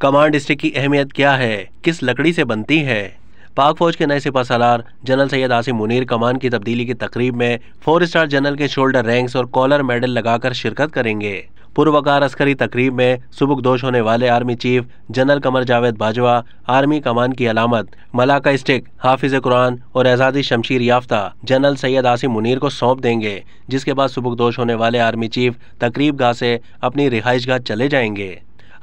command stick की अहमियत क्या है किस लकड़ी से बनती है पाक फौज के नए सिपा सलार जनरल सैयद आसिम मुनीर कमान की तब्दीली की तकरीब में फोर स्टार जनरल के शोल्डर रैंक्स और कॉलर मेडल लगाकर शिरकत करेंगे पूर्वकार अस्करी तकरीब में दोष होने वाले army chief general Qamar Javed Bajwa army कमान की अलामत मलाका स्टिक हाफिज कुरान और एजादी शमशीर याफ्ता जनरल सैयद आसिम मुनीर को सौंप देंगे जिसके बाद दोष होने वाले आर्मी चीफ तकरीब गाह से अपनी रिहाइश गाह चले जाएंगे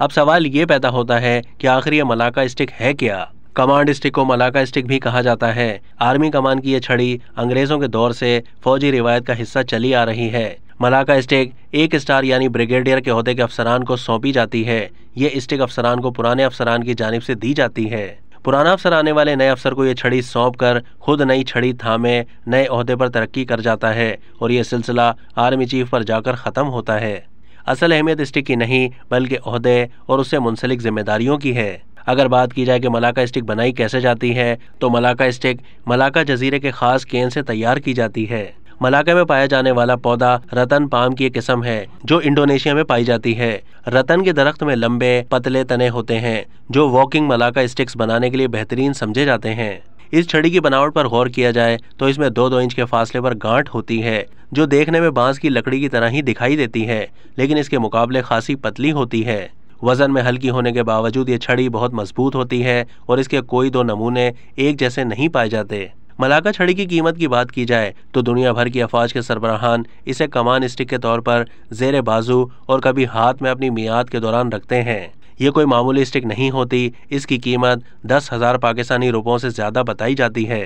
अब सवाल ये पैदा होता है कि आखिर ये मलाका स्टिक है क्या कमांड स्टिक को मलाका स्टिक भी कहा जाता है आर्मी कमान की यह छड़ी अंग्रेजों के दौर से फौजी रिवायत का हिस्सा चली आ रही है मलाका स्टिक एक स्टार यानी ब्रिगेडियर के अहदे के अफसरान को सौंपी जाती है ये स्टिक अफसरान को पुराने अफसरान की जानब से दी जाती है पुराना अफसर आने वाले नए अफसर को ये छड़ी सौंप कर खुद नई छड़ी थामे नए अहदे पर तरक्की कर जाता है और ये सिलसिला आर्मी चीफ पर जाकर ख़त्म होता है असल अहमियत स्टिक की नहीं बल्कि अहदे और उससे मुंसलिक जिम्मेदारियों की है अगर बात की जाए कि मलाका स्टिक बनाई कैसे जाती है तो मलाका स्टिक मलाका जजीरे के खास केन से तैयार की जाती है मलाका में पाया जाने वाला पौधा रतन पाम की एक किस्म है जो इंडोनेशिया में पाई जाती है रतन के दरख्त में लंबे पतले तने होते हैं जो वॉकिंग मलाका स्टिक्स बनाने के लिए बेहतरीन समझे जाते हैं इस छड़ी की बनावट पर गौर किया जाए तो इसमें दो दो इंच के फासले पर गांठ होती है जो देखने में बांस की लकड़ी की तरह ही दिखाई देती है लेकिन इसके मुकाबले खासी पतली होती है वजन में हल्की होने के बावजूद ये छड़ी बहुत मजबूत होती है और इसके कोई दो नमूने एक जैसे नहीं पाए जाते मलाका छड़ी की कीमत की बात की जाए तो दुनिया भर की अफवाज के सरबराहान इसे कमान स्टिक के तौर पर जेर बाजू और कभी हाथ में अपनी मियाद के दौरान रखते हैं ये कोई मामूली स्टिक नहीं होती इसकी कीमत दस हज़ार पाकिस्तानी रुपयों से ज़्यादा बताई जाती है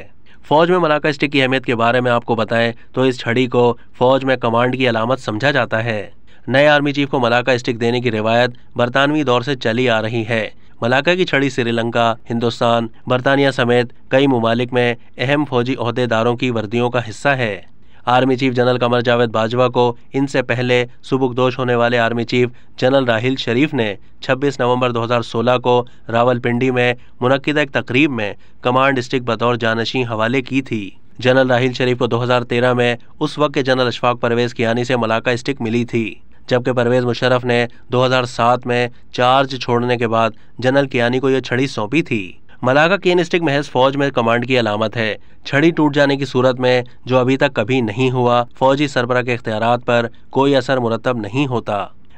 फ़ौज में मलाका स्टिक की अहमियत के बारे में आपको बताएं तो इस छड़ी को फ़ौज में कमांड की अलामत समझा जाता है नए आर्मी चीफ को मलाका स्टिक देने की रिवायत बरतानवी दौर से चली आ रही है मलाका की छड़ी श्रीलंका हिंदुस्तान बरतानिया समेत कई ममालिक में अहम फौजी अहदेदारों की वर्दियों का हिस्सा है army chief general Qamar Javed Bajwa को इनसे पहले सुबुकदोश होने वाले army chief general Raheel Sharif ने 26 नवंबर 2016 को रावलपिंडी में मुनदा एक तकरीब में कमांड डिस्ट्रिक्ट बतौर जानशी हवाले की थी जनरल राहिल शरीफ को 2013 में उस वक्त के जनरल अशफाक परवेज कियानी से मलाका स्टिक मिली थी जबकि परवेज मुशरफ ने 2007 में चार्ज छोड़ने के बाद जनरल कियानी को यह छड़ी सौंपी थी मलाका केन स्टिक महज फौज में कमांड की अलामत है छड़ी टूट जाने की सूरत में जो अभी तक कभी नहीं हुआ फौजी सरबरा के इख्तियार पर कोई असर मुरतब नहीं होता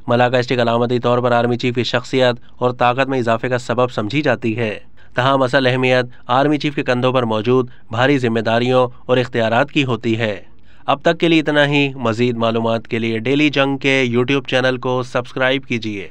मलाका स्टिक अलामती तौर पर आर्मी चीफ की शख्सियत और ताकत में इजाफे का सबब समझी जाती है तहम असल अहमियत आर्मी चीफ के कंधों पर मौजूद भारी जिम्मेदारियों और इख्तियार की होती है अब तक के लिए इतना ही मज़ीद मालूम के लिए डेली जंग के यूट्यूब चैनल को सब्सक्राइब कीजिए